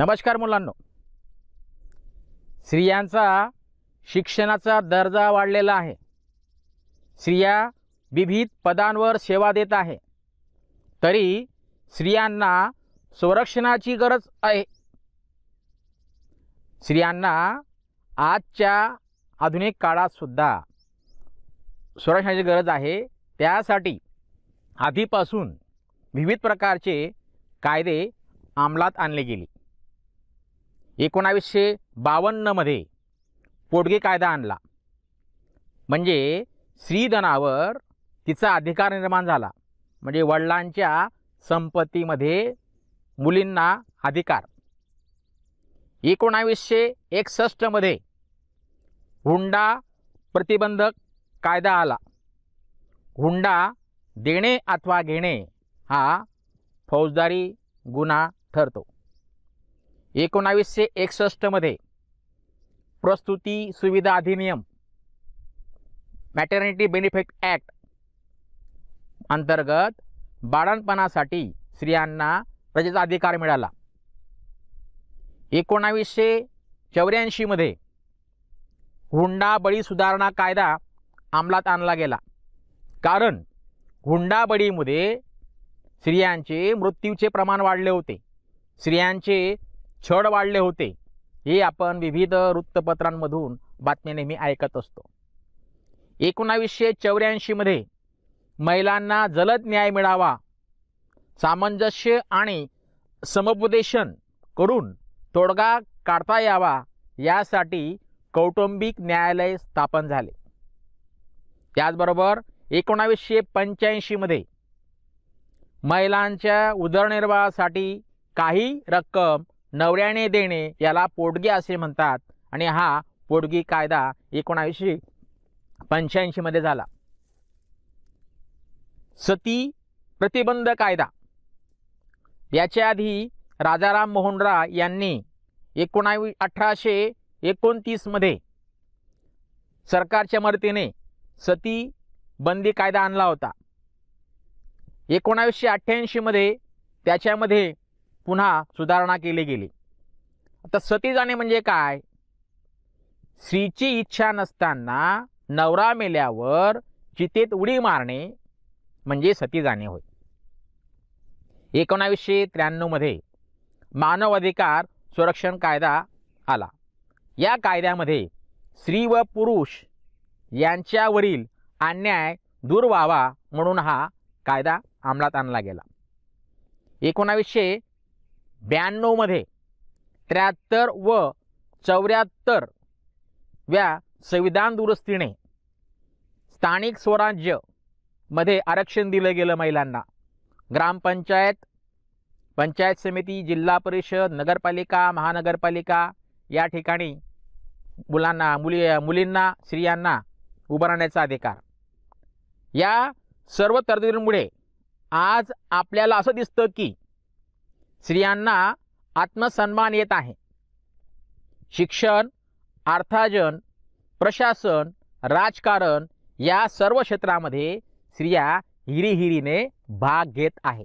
नमस्कार मुलांनो स्त्रियांचा शिक्षणाचा दर्जा वाढलेला आहे स्त्रिया विविध पदांवर सेवा देत आहे तरी स्त्रियांना संरक्षणाची गरज आहे स्त्रियांना आजच्या आधुनिक काळातसुद्धा संरक्षणाची गरज आहे त्यासाठी आधीपासून विविध प्रकारचे कायदे अंमलात आणले गेले एकोणावीसशे बावन्नमध्ये पोटगे कायदा आणला म्हणजे स्त्रीधनावर तिचा अधिकार निर्माण झाला म्हणजे वडिलांच्या संपत्तीमध्ये मुलींना अधिकार एकोणावीसशे एकसष्टमध्ये हुंडा प्रतिबंधक कायदा आला हुंडा देणे अथवा घेणे हा फौजदारी गुन्हा ठरतो एकोणावीसशे एकसष्टमध्ये प्रस्तुती सुविधा अधिनियम मॅटर्निटी बेनिफिट ॲक्ट अंतर्गत बाळणपणासाठी स्त्रियांना प्रजेचा अधिकार मिळाला एकोणावीसशे चौऱ्याऐंशीमध्ये हुंडा बळी सुधारणा कायदा अंमलात आणला गेला कारण हुंडाबळीमध्ये स्त्रियांचे मृत्यूचे प्रमाण वाढले होते स्त्रियांचे छड वाढले होते हे आपण विविध वृत्तपत्रांमधून बातम्या नेहमी ऐकत असतो एकोणावीसशे चौऱ्याऐंशीमध्ये महिलांना जलद न्याय मिळावा सामंजस्य आणि समुपदेशन करून तोडगा काढता यावा यासाठी कौटुंबिक न्यायालय स्थापन झाले त्याचबरोबर एकोणावीसशे पंच्याऐंशीमध्ये महिलांच्या उदरनिर्वाहासाठी काही रक्कम नवऱ्याने देणे याला पोटगी असे म्हणतात आणि हा पोटगी कायदा एकोणावीसशे पंच्याऐंशीमध्ये झाला सती प्रतिबंध कायदा याच्या आधी राजाराम मोहन यांनी एकोणावी अठराशे एकोणतीसमध्ये सरकारच्या मदतीने सती बंदी कायदा आणला होता एकोणावीसशे अठ्ठ्याऐंशीमध्ये त्याच्यामध्ये पुन्हा सुधारणा केली गेली आता सती जाणे म्हणजे काय स्त्रीची इच्छा नसताना नवरा मेल्यावर चितेत उडी मारणे म्हणजे सती जाणे होय एकोणावीसशे त्र्याण्णवमध्ये मानव अधिकार संरक्षण कायदा आला या कायद्यामध्ये स्त्री व पुरुष यांच्यावरील अन्याय दूर व्हावा म्हणून हा कायदा अंमलात आणला गेला एकोणावीसशे ब्याण्णवमध्ये त्र्याहत्तर व चौऱ्याहत्तर व्या संविधान दुरुस्तीने स्थानिक स्वराज्य मध्ये आरक्षण दिलं गेलं महिलांना ग्रामपंचायत पंचायत समिती जिल्हा परिषद नगरपालिका महानगरपालिका या ठिकाणी मुलांना मुली मुलींना स्त्रियांना उभं राहण्याचा अधिकार या सर्व तरतुदींमुळे आज आपल्याला असं दिसतं की स्त्रियांना आत्मसन्मान येत आहे शिक्षण अर्थार्जन प्रशासन राजकारण या सर्व क्षेत्रामध्ये स्त्रिया हिरीहिरीने भाग घेत आहे